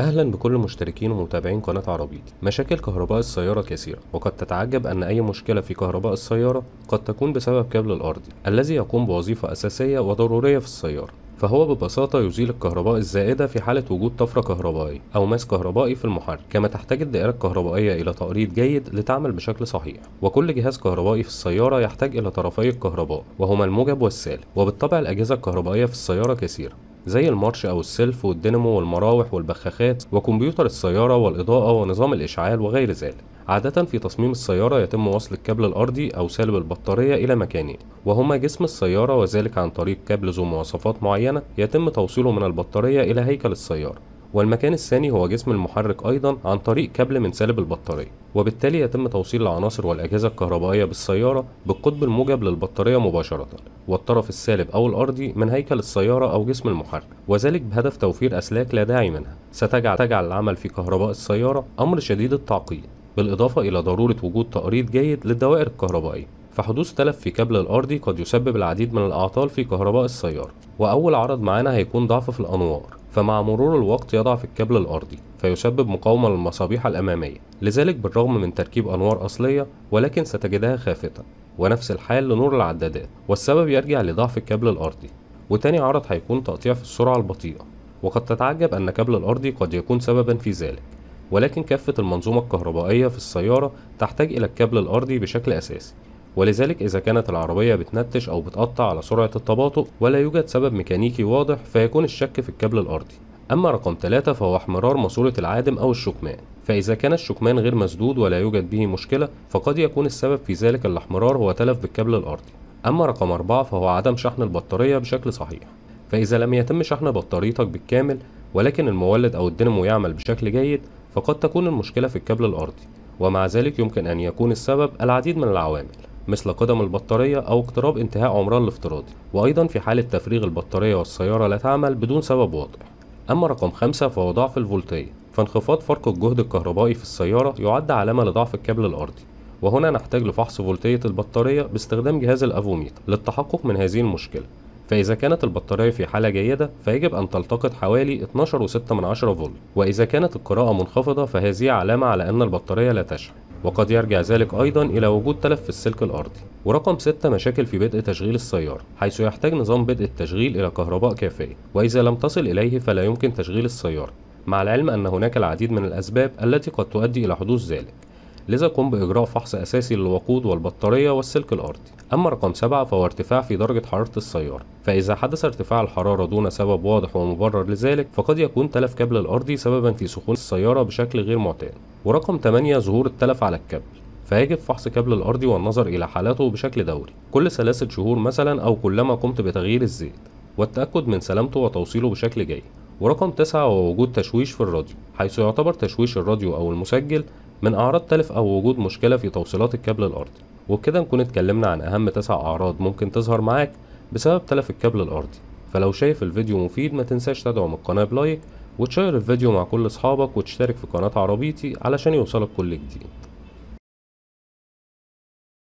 اهلا بكل مشتركين ومتابعين قناه عربيتي مشاكل كهرباء السياره كثيره وقد تتعجب ان اي مشكله في كهرباء السياره قد تكون بسبب كابل الارضي الذي يقوم بوظيفه اساسيه وضروريه في السياره فهو ببساطة يزيل الكهرباء الزائدة في حالة وجود طفرة كهربائية أو ماس كهربائي في المحرك، كما تحتاج الدائرة الكهربائية إلى تقريض جيد لتعمل بشكل صحيح، وكل جهاز كهربائي في السيارة يحتاج إلى طرفي الكهرباء وهما الموجب والسالب، وبالطبع الأجهزة الكهربائية في السيارة كثيرة، زي المارش او السلف والدينامو والمراوح والبخاخات وكمبيوتر السياره والاضاءه ونظام الاشعال وغير ذلك عادة في تصميم السيارة يتم وصل الكابل الأرضي أو سالب البطارية إلى مكانه وهما جسم السيارة وذلك عن طريق كابل ذو مواصفات معينة يتم توصيله من البطارية إلى هيكل السيارة والمكان الثاني هو جسم المحرك أيضا عن طريق كابل من سالب البطارية وبالتالي يتم توصيل العناصر والأجهزة الكهربائية بالسيارة بالقطب الموجب للبطارية مباشرة والطرف السالب أو الأرضي من هيكل السيارة أو جسم المحرك وذلك بهدف توفير أسلاك لا داعي منها ستجعل تجعل العمل في كهرباء السيارة أمر شديد التعقيد بالإضافة إلى ضرورة وجود تقريض جيد للدوائر الكهربائية فحدوث تلف في كابل الأرضي قد يسبب العديد من الأعطال في كهرباء السيارة وأول عرض معانا هيكون ضعف في الأنوار فمع مرور الوقت يضعف الكابل الأرضي فيسبب مقاومة للمصابيح الأمامية لذلك بالرغم من تركيب أنوار أصلية ولكن ستجدها خافتة ونفس الحال لنور العدادات والسبب يرجع لضعف الكابل الأرضي وتاني عرض هيكون تقطيع في السرعة البطيئة وقد تتعجب أن كابل الأرضي قد يكون سببا في ذلك ولكن كافة المنظومة الكهربائية في السيارة تحتاج إلى الكابل الأرضي بشكل أساسي ولذلك إذا كانت العربية بتنتش أو بتقطع على سرعة التباطؤ ولا يوجد سبب ميكانيكي واضح فيكون الشك في الكابل الأرضي أما رقم 3 فهو احمرار ماسورة العادم أو الشكمان فإذا كان الشكمان غير مسدود ولا يوجد به مشكلة فقد يكون السبب في ذلك الاحمرار هو تلف بالكابل الأرضي أما رقم 4 فهو عدم شحن البطارية بشكل صحيح فإذا لم يتم شحن بطاريتك بالكامل ولكن المولد أو الدينامو يعمل بشكل جيد فقد تكون المشكلة في الكابل الأرضي ومع ذلك يمكن أن يكون السبب العديد من العوامل مثل قدم البطارية أو اقتراب انتهاء عمرها الافتراضي وأيضا في حالة تفريغ البطارية والسيارة لا تعمل بدون سبب واضح أما رقم خمسة فهو ضعف الفولتية فانخفاض فرق الجهد الكهربائي في السيارة يعد علامة لضعف الكابل الأرضي وهنا نحتاج لفحص فولتية البطارية باستخدام جهاز الأفوميتر للتحقق من هذه المشكلة فإذا كانت البطارية في حالة جيدة فيجب أن تلتقط حوالي 12.6 فولت وإذا كانت القراءة منخفضة فهذه علامة على أن البطارية لا تشحن وقد يرجع ذلك أيضا إلى وجود تلف في السلك الأرضي ورقم 6 مشاكل في بدء تشغيل السيارة حيث يحتاج نظام بدء التشغيل إلى كهرباء كافية وإذا لم تصل إليه فلا يمكن تشغيل السيارة مع العلم أن هناك العديد من الأسباب التي قد تؤدي إلى حدوث ذلك لذا قم بإجراء فحص أساسي للوقود والبطارية والسلك الأرضي أما رقم 7 فهو ارتفاع في درجة حرارة السيارة فإذا حدث ارتفاع الحرارة دون سبب واضح ومبرر لذلك فقد يكون تلف كابل الأرضي سببا في سخون السيارة بشكل غير معتاد ورقم 8 ظهور التلف على الكابل فيجب فحص كابل الأرضي والنظر إلى حالاته بشكل دوري كل ثلاثة شهور مثلا أو كلما قمت بتغيير الزيت والتأكد من سلامته وتوصيله بشكل جيد ورقم 9 هو وجود تشويش في الراديو حيث يعتبر تشويش الراديو أو المسجل من أعراض تلف أو وجود مشكلة في توصيلات الكابل الأرضي وبكده نكون اتكلمنا عن أهم 9 أعراض ممكن تظهر معاك بسبب تلف الكابل الأرضي فلو شايف الفيديو مفيد ما تنساش تدعم القناة بلايك وتشير الفيديو مع كل اصحابك وتشترك في قناة عربيتي علشان يوصلك كل جديد